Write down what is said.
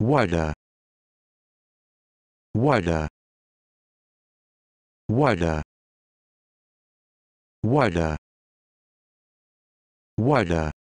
wider wider wider wider wider